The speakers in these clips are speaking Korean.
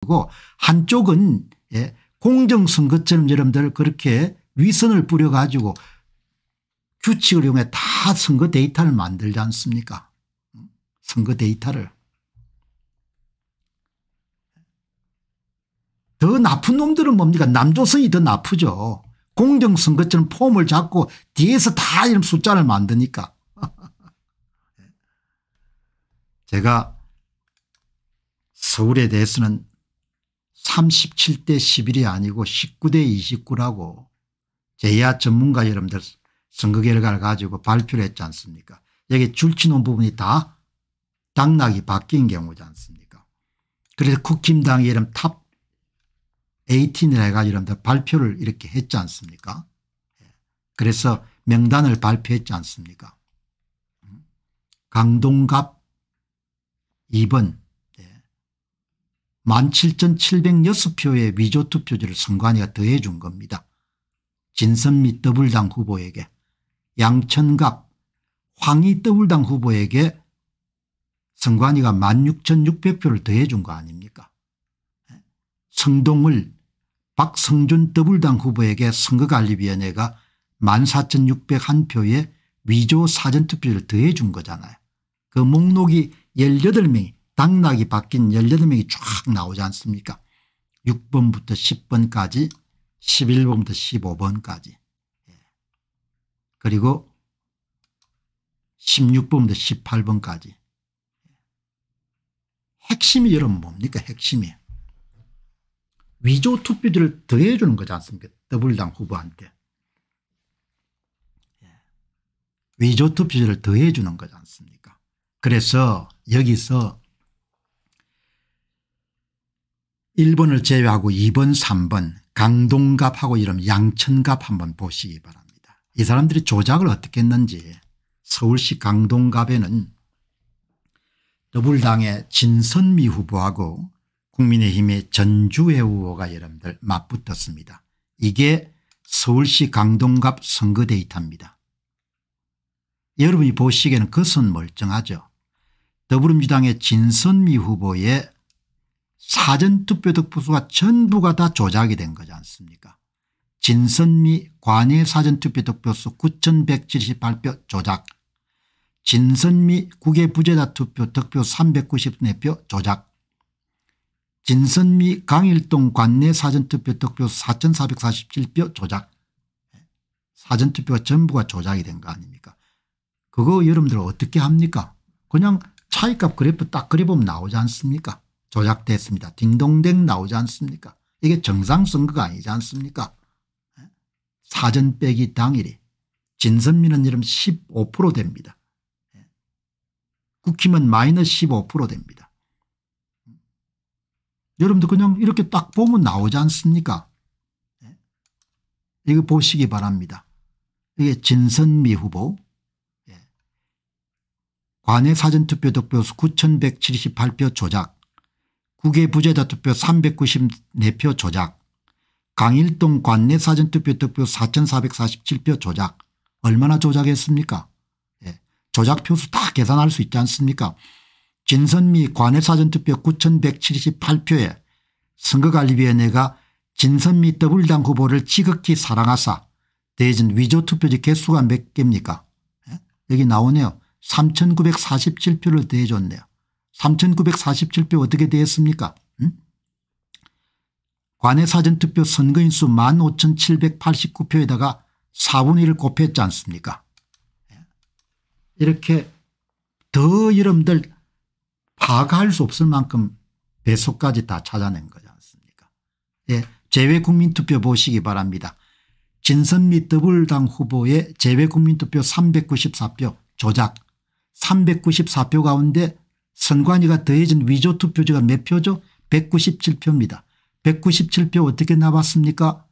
그리고 한쪽은 예 공정선거처럼 여러분들 그렇게 위선을 뿌려 가지고 규칙을 이용해 다 선거 데이터를 만들지 않습니까 선거 데이터를. 더 나쁜 놈들은 뭡니까 남조선이 더 나쁘죠. 공정선거처럼 폼을 잡고 뒤에서 다 이런 숫자를 만드니까. 제가 서울에 대해서는 37대 11이 아니고 19대 29라고 제야 전문가 여러분들 선거 결과를 가지고 발표를 했지 않습니까 여기 줄치는 부분이 다 당락이 바뀐 경우지 않습니까 그래서 국힘당이 이름 탑 18이라 해가지고 여러분들 발표를 이렇게 했지 않습니까 예. 그래서 명단을 발표했지 않습니까 음. 강동갑 2번 17,706표의 위조투표지를 선관위가 더해 준 겁니다. 진선 및 더불당 후보에게 양천갑 황희 더불당 후보에게 선관위가 16,600표를 더해 준거 아닙니까 성동을 박성준 더불당 후보에게 선거관리위원회가 14,601표의 위조 사전투표를 더해 준 거잖아요. 그 목록이 18명이 당락이 바뀐 18명이 쫙 나오지 않습니까 6번부터 10번까지 11번부터 15번까지 예. 그리고 16번부터 18번까지 예. 핵심이 여러분 뭡니까 핵심이 위조 투표지를 더해주는 거지 않습니까 더블당 후보한테 예. 위조 투표를 더해주는 거지 않습니까 그래서 여기서 1번을 제외하고 2번 3번 강동갑하고 이름 양천갑 한번 보시기 바랍니다. 이 사람들이 조작을 어떻게 했는지 서울시 강동갑에는 더불당의 진선미 후보하고 국민의힘의 전주회 후보가 여러분들 맞붙었습니다. 이게 서울시 강동갑 선거 데이터입니다. 여러분이 보시기에는 그것은 멀쩡하죠. 더불어민주당의 진선미 후보의 사전투표 득표수가 전부가 다 조작이 된 거지 않습니까 진선미 관외 사전투표 득표수 9178표 조작 진선미 국외 부재자 투표 득표 394표 조작 진선미 강일동 관내 사전투표 득표 4447표 조작 사전투표가 전부가 조작이 된 거 아닙니까 그거 여러분들 어떻게 합니까 그냥 차이값 그래프 딱 그려보면 나오지 않습니까 조작됐습니다. 딩동댕 나오지 않습니까? 이게 정상선거가 아니지 않습니까? 예? 사전 빼기 당일에 진선미는 이름 15% 됩니다. 예? 국힘은 마이너스 15% 됩니다. 음? 여러분들 그냥 이렇게 딱 보면 나오지 않습니까? 예? 이거 보시기 바랍니다. 이게 진선미 후보 관외 사전투표 득표수 9178표 조작 국외 부재자 투표 394표 조작 강일동 관내 사전투표 투표 4447표 조작 얼마나 조작했습니까 예. 조작표수 다 계산할 수 있지 않습니까 진선미 관내 사전투표 9178표에 선거관리위원회가 진선미 더블당 후보를 지극히 사랑하사 대진 위조투표지 개수가 몇 개입니까 예? 여기 나오네요 3947표를 대해줬네요 3947표 어떻게 되었습니까 응? 관외 사전투표 선거인수 15,789표에다가 4분의 1을 곱했지 않습니까 이렇게 더 여러분들 파악할 수 없을 만큼 배수까지 다 찾아낸 거지 않습니까 예, 재외국민투표 보시기 바랍니다. 진선 및 더블당 후보의 재외국민투표 394표 조작 394표 가운데 선관위가 더해진 위조 투표지가 몇 표죠? 197표입니다. 197표 어떻게 나왔습니까?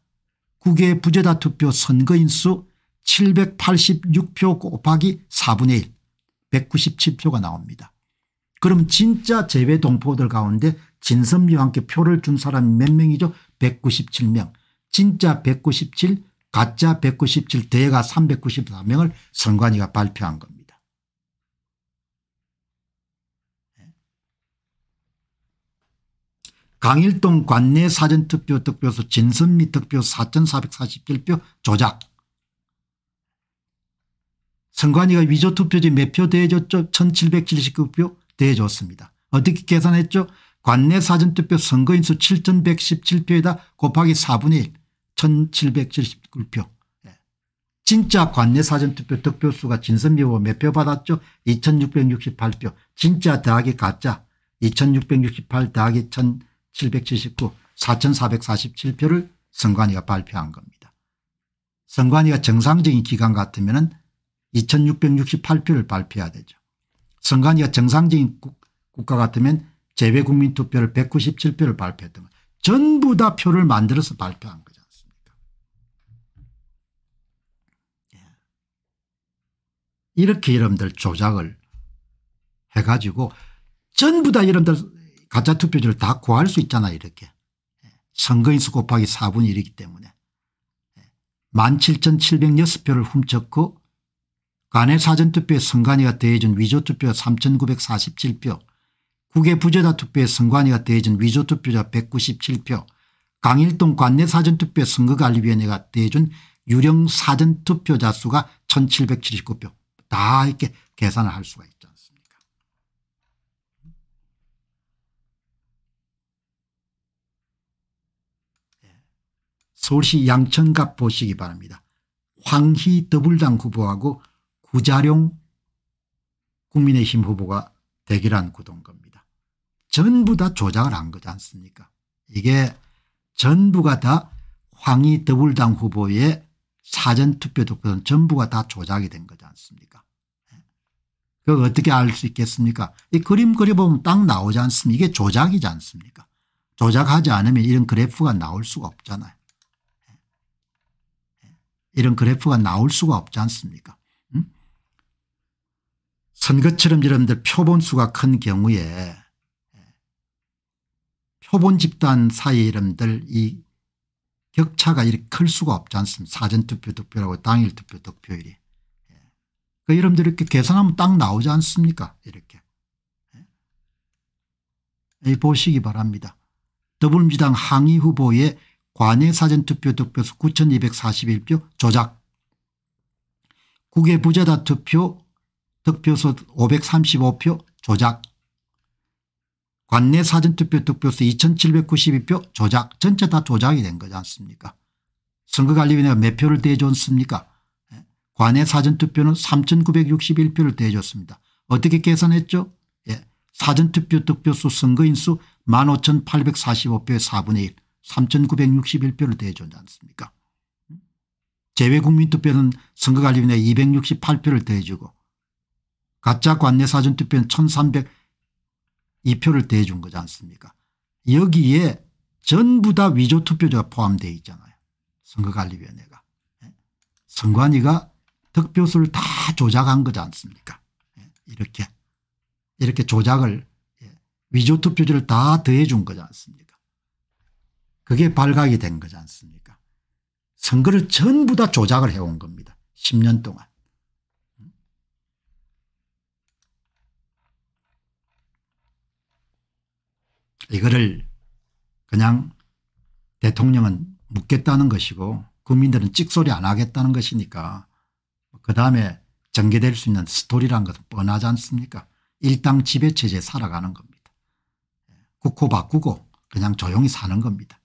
국외 부재다 투표 선거인 수 786표 곱하기 4분의 1 197표가 나옵니다. 그럼 진짜 재외 동포들 가운데 진선미 와 함께 표를 준 사람이 몇 명이죠? 197명. 진짜 197, 가짜 197, 대가 394명을 선관위가 발표한 겁니다. 강일동 관내 사전투표 득표수 진선미 득표 4 4 4 1표 조작 선관위가 위조투표지 몇 표 대줬죠 1779표 대줬습니다. 어떻게 계산했죠 관내 사전투표 선거인수 7117표에다 곱하기 4분의 1 1779표 진짜 관내 사전투표 득표수가 진선미 후보 몇 표 받았죠 2668표 진짜 더하기 가짜 2668 더하기 1 0 0 0 779 4,447표를 선관위가 발표한 겁니다. 선관위가 정상적인 기간 같으면 2668표를 발표해야 되죠. 선관위가 정상적인 국가 같으면 재외국민투표를 197표를 발표했던 거 전부 다 표를 만들어서 발표한 거지 않습니까 예. 이렇게 여러분들 조작을 해가지고 전부 다 여러분들 가짜 투표지를 다 구할 수 있잖아 이렇게. 선거인수 곱하기 4분의 1이기 때문에 17,706표를 훔쳤고 관내 사전투표에 선관위가 대해준 위조투표자 3,947표 국외 부재자 투표에 선관위가 대해준 위조투표자 197표 강일동 관내 사전투표 선거관리위원회가 대해준 유령 사전투표자 수가 1,779표 다 이렇게 계산을 할 수가 있죠. 서울시 양천갑 보시기 바랍니다. 황희 더불당 후보하고 구자룡 국민의힘 후보가 대결한 구도인 겁니다. 전부 다 조작을 한 거지 않습니까 이게 전부가 다 황희 더불당 후보의 사전투표 독권 전부가 다 조작이 된 거지 않습니까 그 어떻게 알 수 있겠습니까 이 그림 그려보면 딱 나오지 않습니까 이게 조작이지 않습니까 조작하지 않으면 이런 그래프가 나올 수가 없잖아요 이런 그래프가 나올 수가 없지 않습니까 음? 선거처럼 여러분들 표본수가 큰 경우에 표본 집단 사이에 여러분들 이 격차가 이렇게 클 수가 없지 않습니까 사전투표 득표라고 당일 투표 득표율이. 그 여러분들 이렇게 계산하면 딱 나오지 않습니까 이렇게. 예? 보시기 바랍니다. 더불어민주당 항의 후보의 관행 사전투표 득표수 9241표 조작 국외 부재다 투표 득표수 535표 조작 관내 사전투표 득표수 2792표 조작 전체 다 조작이 된 거지 않습니까 선거관리위원회가 몇 표를 대줬습니까 예. 관내 사전투표는 3961표를 대줬습니다 어떻게 계산했죠 예. 사전투표 득표수 선거인수 15845표의 4분의 1 3,961표를 대줬지 않습니까 재외국민투표는 음? 선거관리위원회 268표를 대주고 가짜 관내사전투표는 1302표를 대준 거지 않습니까 여기에 전부 다 위조투표자가 포함되어 있잖아요 선거관리위원회가 예? 선관위가 득표수를 다 조작한 거지 않습니까 예? 이렇게 이렇게 조작을 예, 위조투표지를 다 더해 준 거지 않습니까 그게 발각이 된 거지 않습니까 선거를 전부 다 조작을 해온 겁니다. 10년 동안. 이거를 그냥 대통령은 묻겠다는 것이고 국민들은 찍소리 안 하겠다는 것이니까 그다음에 전개될 수 있는 스토리란 것은 뻔하지 않습니까 일당 지배체제 살아가는 겁니다. 국호 바꾸고 그냥 조용히 사는 겁니다.